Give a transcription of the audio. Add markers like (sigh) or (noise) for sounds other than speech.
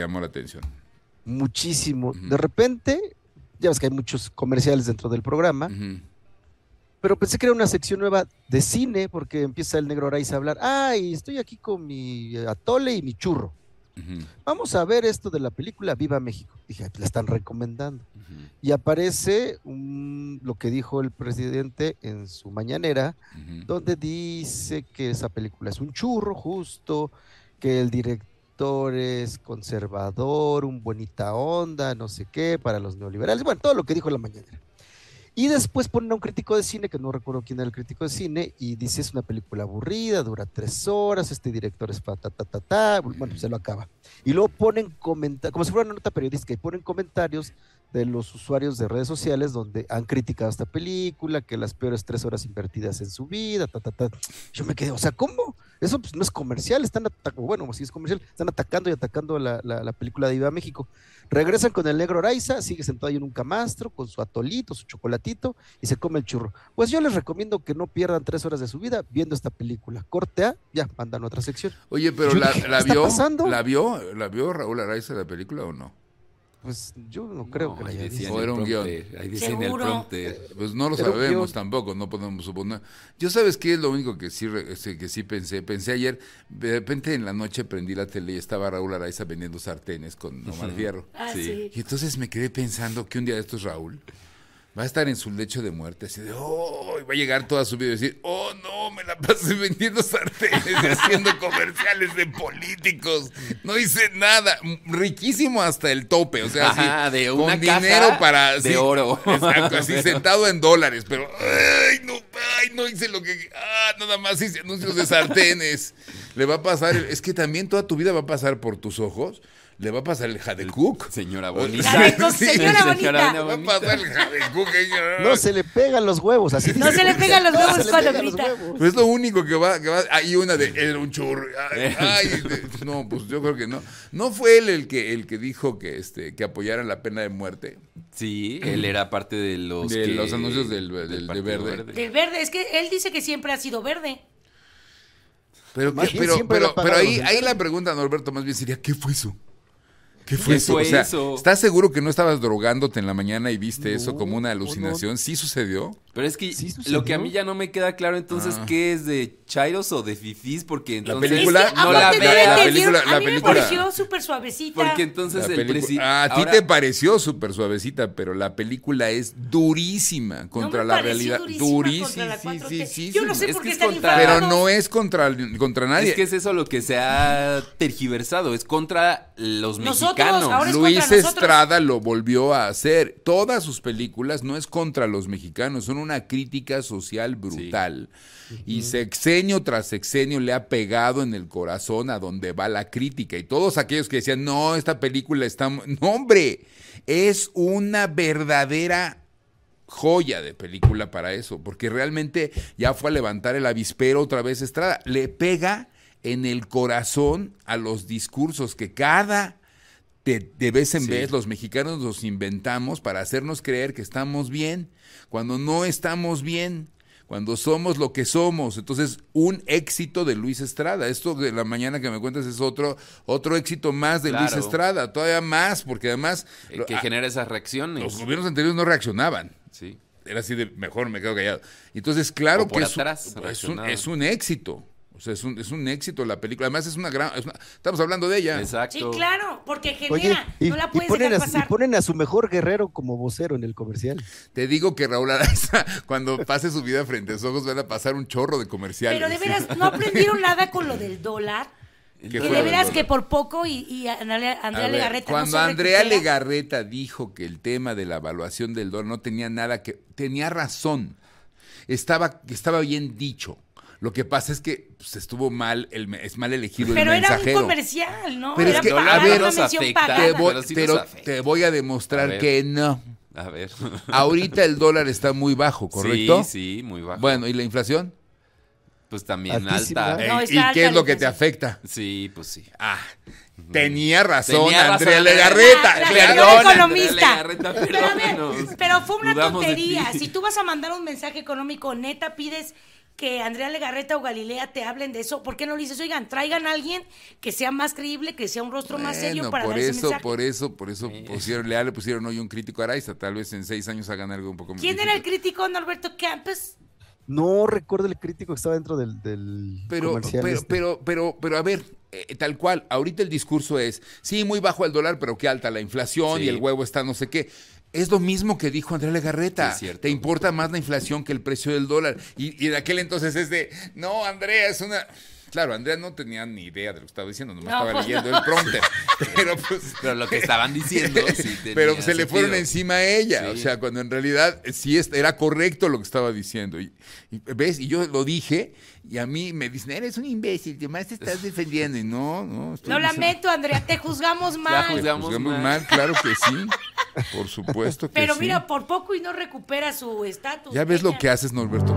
llamó la atención? Muchísimo. De repente, ya ves que hay muchos comerciales dentro del programa, pero pensé que era una sección nueva de cine, porque empieza el negro raíz a hablar, ay, estoy aquí con mi atole y mi churro. Vamos a ver esto de la película Viva México. Dije, pues la están recomendando. Y aparece lo que dijo el presidente en su mañanera, donde dice que esa película es un churro justo, que el director es conservador, un bonita onda, no sé qué, para los neoliberales. Bueno, todo lo que dijo la mañana. Y después ponen a un crítico de cine, que no recuerdo quién era el crítico de cine, y dice es una película aburrida, dura tres horas, este director es ta, ta, ta, bueno, pues se lo acaba. Y luego ponen comentarios, como si fuera una nota periodística, y ponen comentarios de los usuarios de redes sociales donde han criticado esta película, que las peores tres horas invertidas en su vida, ta, Yo me quedé, o sea, ¿cómo? Eso pues, no es comercial, están atacando, bueno, si es comercial, están atacando y atacando la, la, película de Viva México. Regresan con el negro Araiza, sigue sentado ahí en un camastro, con su atolito, su chocolatito, y se come el churro. Pues yo les recomiendo que no pierdan tres horas de su vida viendo esta película. Corte A, ya, mandan otra sección. Oye, pero la, vio, ¿la vio? ¿La vio Raúl Araiza la película o no? Pues yo no creo que Era un guión. Ahí el Pues no lo sabemos tampoco, no podemos suponer. Yo sabes que es lo único que sí, que sí pensé. Pensé ayer, de repente en la noche prendí la tele y estaba Raúl Araiza vendiendo sartenes con Omar Fierro. Ah, sí. Y entonces me quedé pensando que un día de estos Raúl va a estar en su lecho de muerte, así de, oh, y va a llegar toda su vida y decir, oh, no, me la pasé (laughs) vendiendo sartenes, haciendo comerciales de políticos, no hice nada, riquísimo hasta el tope, o sea, de con dinero para... De oro. (laughs) Exacto, así (laughs) sentado en dólares, pero, ay, no, ay, no hice lo que... Ah, nada más hice anuncios de sartenes. Le va a pasar, es que también toda tu vida va a pasar por tus ojos le va a pasar el cook. Señora bonita. señora, Va a pasar el No se le pegan los huevos. así No se le pegan los huevos cuando grita. Pues es lo único que va, que va. Hay una de era un churro. Ay, no, pues yo creo que no. ¿No fue él el que, el que dijo que, este, apoyaran la pena de muerte? Sí, él era parte de los, anuncios del, de verde. es que él dice que siempre ha sido verde. Pero, ahí, ahí la pregunta, Norberto, más bien sería, ¿qué fue eso? ¿Qué fue, eso? ¿Estás seguro que no estabas drogándote en la mañana y viste eso como una alucinación? ¿Sí sucedió? Pero es que lo que a mí ya no me queda claro entonces ah. qué es de Chairos o de Fifis, porque entonces la película, no la, La, película, a me pareció súper suavecita. Porque entonces ah, A ti te pareció súper suavecita, pero la película es durísima contra la realidad. Durísima. Sí, sí, sí, Yo no sé es por qué es contra, Pero no es contra, contra nadie. Es que es eso lo que se ha tergiversado, es contra los mexicanos. Luis Estrada lo volvió a hacer. Todas sus películas no es contra los mexicanos, son una crítica social brutal. Y sexenio tras sexenio le ha pegado en el corazón a donde va la crítica. Y todos aquellos que decían, no, esta película está... No, hombre, es una verdadera joya de película para eso, porque realmente ya fue a levantar el avispero otra vez Estrada. Le pega en el corazón a los discursos que cada de, vez en vez los mexicanos los inventamos para hacernos creer que estamos bien, cuando no estamos bien, cuando somos lo que somos. Entonces, un éxito de Luis Estrada. Esto de la mañana que me cuentas es otro, otro éxito más de Luis Estrada, todavía más, porque además... que genera esas reacciones. Los gobiernos anteriores no reaccionaban. Sí. Era así de, mejor me quedo callado. Entonces, claro que es, un, es un éxito. O sea, es un, es un éxito la película. Además, es una gran. estamos hablando de ella. Exacto. claro, porque genera. no la puedes ponen A, su mejor guerrero como vocero en el comercial. Te digo que Raúl Araiza, (laughs) cuando pase su vida frente a sus ojos, van a pasar un chorro de comerciales. Pero de veras, no aprendieron nada con lo del dólar. Que de veras que por poco y, Andrea, Legarreta. Cuando Andrea Legarreta dijo que el tema de la evaluación del dólar no tenía nada que. tenía razón. Estaba, estaba bien dicho. Lo que pasa es que se pues, estuvo mal, el, es mal elegido el mensajero. Pero era un comercial, ¿no? Pero es que, a ver, afecta, te, voy, a demostrar que no. A ver. Ahorita el dólar está muy bajo, ¿correcto? Sí, sí, muy bajo. Bueno, ¿y la inflación? Pues también alta. ¿Y qué es lo que te afecta? Sí, pues sí. Ah, tenía razón Andrea Legarreta. La, economista. pero, pero fue una tontería. Si tú vas a mandar un mensaje económico, neta, pides que Andrea Legarreta o Galilea te hablen de eso? ¿Por qué no le dices, oigan, traigan a alguien que sea más creíble, que sea un rostro más serio para por dar mensaje? Por eso, por eso, por eso pusieron, le pusieron hoy un crítico a Araiza. Tal vez en seis años hagan algo un poco más. ¿Quién era el crítico, Norberto Campos? No recuerdo el crítico que estaba dentro del, pero, Pero, este. pero, pero, pero, a ver, eh, tal cual, ahorita el discurso es, sí, muy bajo el dólar, pero qué alta la inflación y el huevo está no sé qué. Es lo mismo que dijo Andrea Legarreta. Te importa más la inflación que el precio del dólar. Y, y de aquel entonces es de, no, Andrea, es una... Claro, Andrea no tenía ni idea de lo que estaba diciendo, No me estaba pues leyendo el prompter. Pues, pero, lo que estaban diciendo. (laughs) pero pues, se le fueron encima a ella. O sea, cuando en realidad sí era correcto lo que estaba diciendo. Y, ¿Ves? Y yo lo dije y a mí me dicen, eres un imbécil, que más te estás (laughs) defendiendo. Y no, no. lo lamento, Andrea, te juzgamos mal. juzgamos mal, claro que sí. Por supuesto que Pero mira, por poco y no recupera su estatus. Ya ves lo que haces, Norberto.